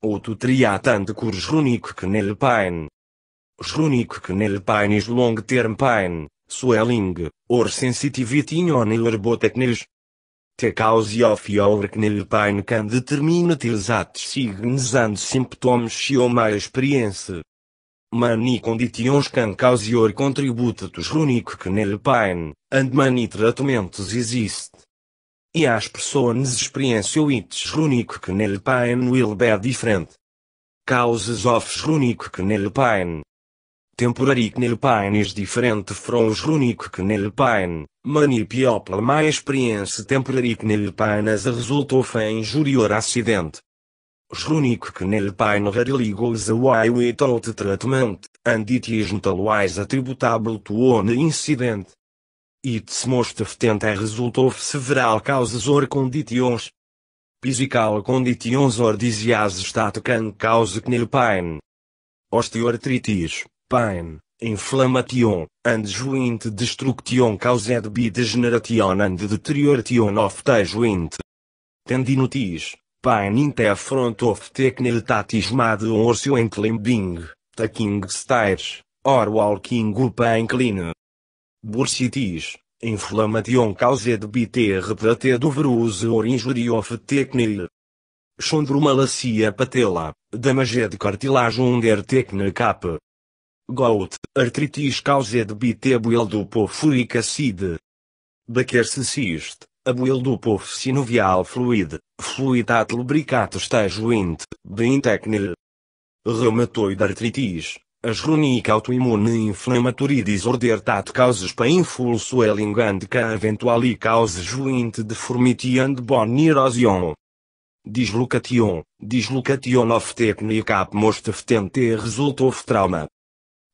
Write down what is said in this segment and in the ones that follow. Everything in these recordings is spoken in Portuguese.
Outro triatante curs chronique knell pain. Chronique knell pain is long term pain, swelling, or sensitivity on knells. The cause of your knell pain can determine the exact signs and symptoms you may experience. Many conditions can cause your contribute to chronic knell pain, and many treatments exist e as pessoas experienciam itens runic que nel pain will be different. Causes of runic que nel pain. Temporary que nel pain is different from runic que nel pain, many people my experience temporary que nel pain as a result of an injurior accident. Runic que nel pain rarely goes away without treatment, and it is not always attributable to one incident. It most tenta a é result of several causes or conditions. Physical conditions or diseases that can cause knee pain. Osteoarthritis, pain, inflammation, and joint destruction caused by degeneration and deterioration of the joint. Tendinotis, pain in the front of the knee that is made or joint limbing, taking stairs, or walking up incline bursitis, inflammation causa de BT do verus or injury of technique. Chondromalacia patela, damage de cartilage under technique cap. Gout, artritis caused by Tebuildupo furic acid. Bakerse cyst, pof sinovial fluid, fluidat lubricato stejuint, bintecnil. Reumatoid artritis, as rúnica autoimune inflamatória e disorder tat causas painful swelling and can eventually cause joint deformity and bone erosion. Dislocation, dislocation of technique up most of tente result of trauma.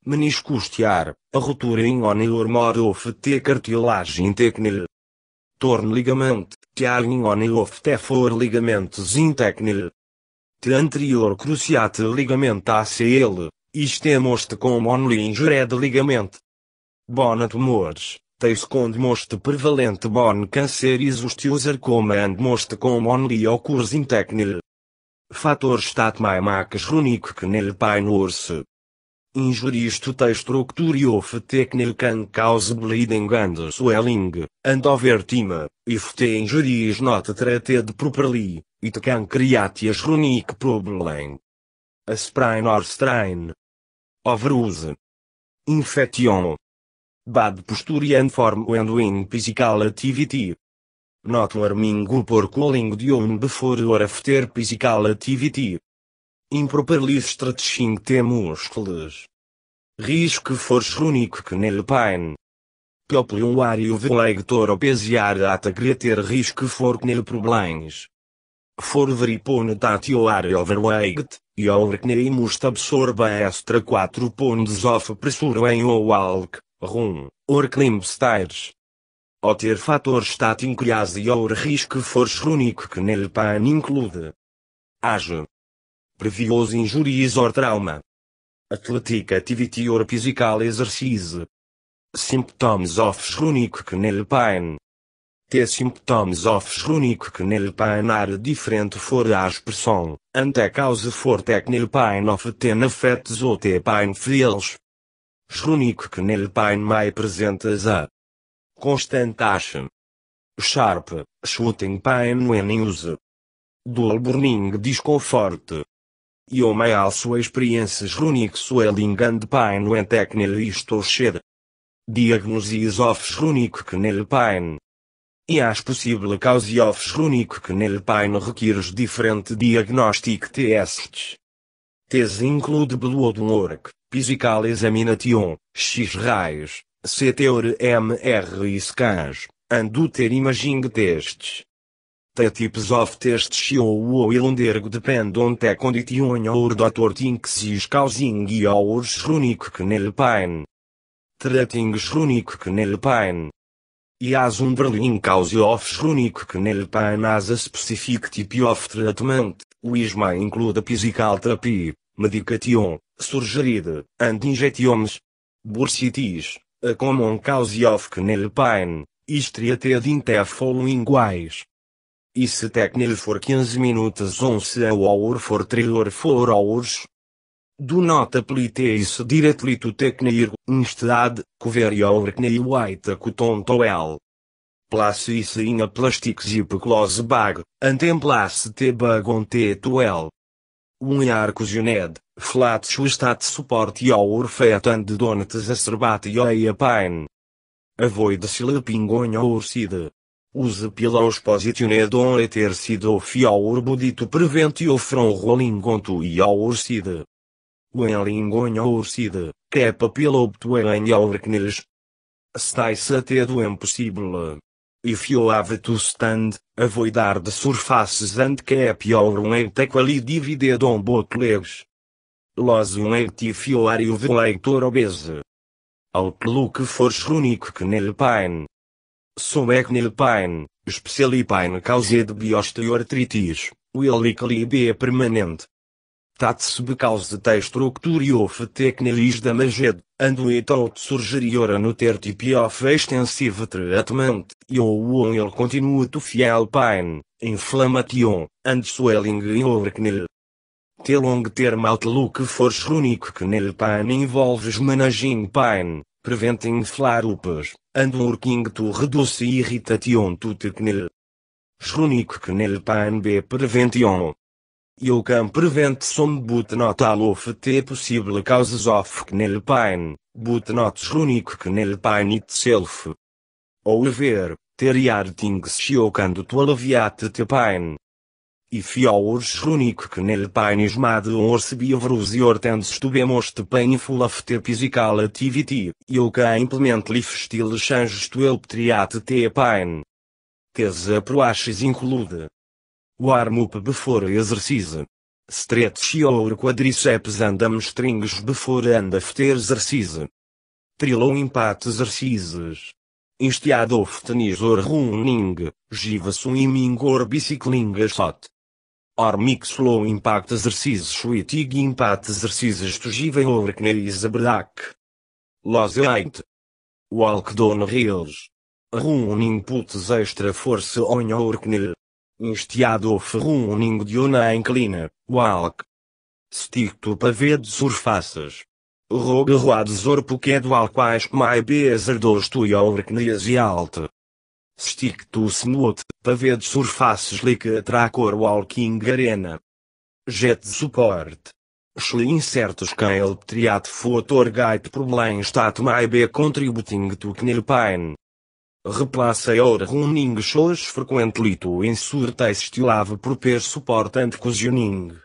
Meniscus tear, a ruptura in on or more of the cartilage in technique. Torn ligament, tear in on of the four ligaments in technique. anterior cruciate ligament ACL, é moste com monolingeré de ligamento. Bona tumores, teis com demoste prevalente bon câncer isostiosarcoma and moste com monliocurs intecnil. Fator stat maimaques runic que nel painurse. Injuristo textructuriof tecnil can cause bleeding and swelling, and overtima, if te injuries not treated properly, it can create runic problem. A sprain or strain, overuse, infection, bad posture and form when doing physical activity. Not warming up or cooling down before or after physical activity. Improperly stretching the muscles. Risk for chronic knee pain. People who are overlegged or obese are at greater risk for knee problems for that are overweight, your knee must extra 4 pondes of pressure em a alk, rum, or O ter Other factors that e your risk for shrunik knee pain include Age Previous injuries or trauma Athletic activity or physical exercise Symptoms of shrunik knee pain é ter of ofsrúnico que nel painar diferente for a expressão, ante causa for tec nel pain of ten afetes ou te pain friels. Srúnico que nel pain mai presentes a constant ache, Sharp, shooting pain when use. Dual burning discomfort E o mai also experiências runic swelling and pain when technel isto shed. Diagnoses of runic nel pain e as possível cause of chronic knee pain requires diferente diagnostic tests. Tese include blood work, physical examination, X-rays, CTOR MR scans, and other imaging tests. The types of tests show will undergo depend on the condition or doctor thinks is causing your chronic knee pain. Treating chronic knee pain e um Jaz onderling causieofsgroenik knelpijn as a specific type of treatment, which may include physical therapy, medication, surgerida, and injections. Bursitis, a common cause of knelpijn, is treated in the following ways. Is technical for 15 minutes once hour for 3 or 4 hours, do nota politeis diretlitotecnair, instedad, kuveriovreknei white cotontoel. Place isso in a plastic zip close bag, antemplace te bagonte tuel. Um arco gened, flat stat support your orfet and donetes acerbate e a pain. Avoid your side. Use pilaus positioned on eter sido fior to prevent you from rolling onto your side. Uenlingonho urside, que é papilopto elenhauerknes. Stais ter do impossível. If you have to stand, avoidar de surfaces and keep é your weight equally divided on both legs. Los weight if you de leitor obese. Outlook runic que nel pain. Some knee pain, especially pain caused biosteoartritis, osteoarthritis, will likely be permanente tat causa te of fetecnelis da maged, anduetal surgeriora no ter tipio extensive treatment, io on il continuo fiel pain, inflammation, and swelling iorknil. Te long term outlook for chronic knel pain involves managing pain, preventing flarupas, and working to reduce irritation to the knel. Chronic knel pain be prevention e o can prevent some but not all of the possible causes of knell pain, but not runic knell pain itself. Ou ver, teriar things you can do to alleviate the pain. If yours runic knell pain is mad or severe your tends to be most painful of the physical activity, you can implement lifestyle changes to help triat the pain. These approaches include o up before exercise. Stretch your quadriceps and hamstrings before and after exercise. Trillow impact exercises. Instead of tennis or running, give swimming or bicycling a shot. Or mix low impact exercises with big impact exercises to give your knees a break. Lose height. Walk down hills. Running puts extra force on your knee. Ensteado ou ferrooning de ona inclina, walk. Sticto paved surfaces. Rogue road zorpo quedo al quais mai bezer dos tu e overknias e alte. Sticto snut, paved surfaces lica tracor walking arena. Jet support. Schli incertos can triat fotor gait problem stat mai be contributing to knirpain replaça ora running shows frequentlito insurtais estilava por per suportante cosioning.